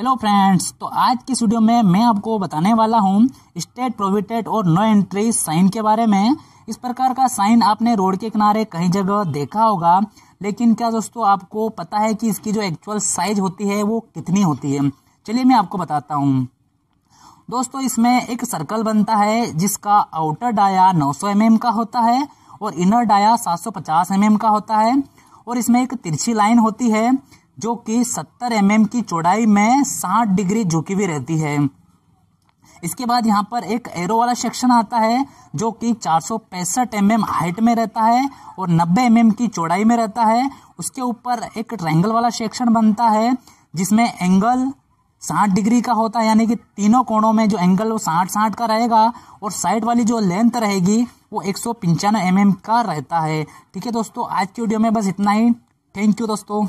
hello friends तो आज की वीडियो में मैं आपको बताने वाला हूँ स्टेट प्रोविटेड और नो एंट्री साइन के बारे में इस प्रकार का साइन आपने रोड के किनारे कहीं जगह देखा होगा लेकिन क्या दोस्तों आपको पता है कि इसकी जो एक्चुअल साइज होती है वो कितनी होती है चलिए मैं आपको बताता हूँ दोस्तों इसमें एक सर्कल बनता है जिसका आउटर डाया नौ सौ mm का होता है और इनर डाया सात सौ mm का होता है और इसमें एक तिरछी लाइन होती है जो कि 70 एम mm की चौड़ाई में 60 डिग्री झुकी हुई रहती है इसके बाद यहाँ पर एक एरो वाला सेक्शन आता है जो कि चार सौ mm हाइट में रहता है और 90 एम mm की चौड़ाई में रहता है उसके ऊपर एक ट्रायंगल वाला सेक्शन बनता है जिसमें एंगल साठ डिग्री का होता है यानी कि तीनों कोणों में जो एंगल वो साठ साठ का रहेगा और साइड वाली जो लेंथ रहेगी वो एक सौ mm का रहता है ठीक है दोस्तों आज की वीडियो में बस इतना ही थैंक यू दोस्तों